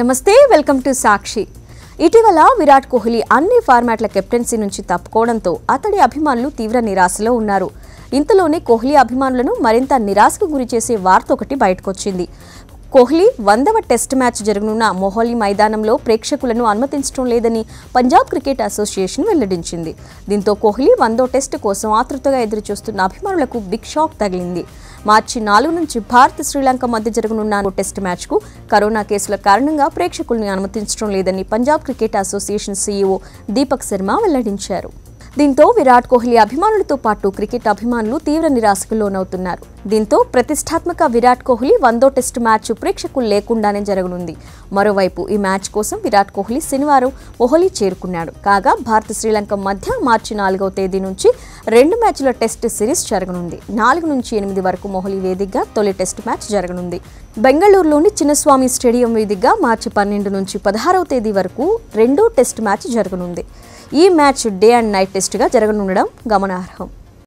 నమస్తే welcome to సాక్షి ఇటీవల విరాట్ కోహ్లీ అన్ని ఫార్మాట్ల కెప్టెన్సీ నుంచి తప్పుకోవడంతో అతడి అభిమానులు తీవ్ర నిరాశలో ఉన్నారు ఇంతలోనే కోహ్లీ అభిమానులను మరింత నిరాశకు గురిచేసే వార్త ఒకటి బయటకొచ్చింది కోహ్లీ వందవ టెస్ట్ మ్యాచ్ జరగనున్న మొహాలీ మైదానంలో ప్రేక్షకులను అనుమతించడం లేదని పంజాబ్ క్రికెట్ అసోసియేషన్ వెల్లడించింది దీంతో కోహ్లీ వందో టెస్ట్ కోసం ఆతృతగా ఎదురుచూస్తున్న అభిమానులకు బిగ్ షాక్ తగిలింది మార్చి నాలుగు నుంచి భారత్ శ్రీలంక మధ్య జరగనున్న టెస్ట్ మ్యాచ్కు కరోనా కేసుల కారణంగా ప్రేక్షకులను అనుమతించడం లేదని Punjab cricket association CEO Deepak Sharma వెల్లడించారు దీంతో విరాట్ కోహ్లీ అభిమానులతో పాటు క్రికెట్ అభిమానులు తీవ్ర నిరాశకు లోనవుతున్నారు దీంతో ప్రతిష్టాత్మక విరాట్ కోహ్లీ వందో టెస్ట్ మ్యాచ్ ప్రేక్షకులు లేకుండానే జరగనుంది మరోవైపు ఈ మ్యాచ్ కోసం విరాట్ కోహ్లీ శనివారం ఓహ్లీ చేరుకున్నాడు కాగా భారత్ శ్రీలంక మధ్య మార్చి నాలుగవ తేదీ నుంచి రెండు మ్యాచ్ల టెస్ట్ సిరీస్ జరగనుంది నాలుగు నుంచి ఎనిమిది వరకు మొహలీ వేదికగా తొలి టెస్ట్ మ్యాచ్ జరగనుంది బెంగళూరులోని చిన్నస్వామి స్టేడియం వేదికగా మార్చి పన్నెండు నుంచి పదహారవ తేదీ వరకు రెండో టెస్ట్ మ్యాచ్ జరగనుంది ఈ మ్యాచ్ డే అండ్ నైట్ టెస్ట్గా జరగనుండడం గమనార్హం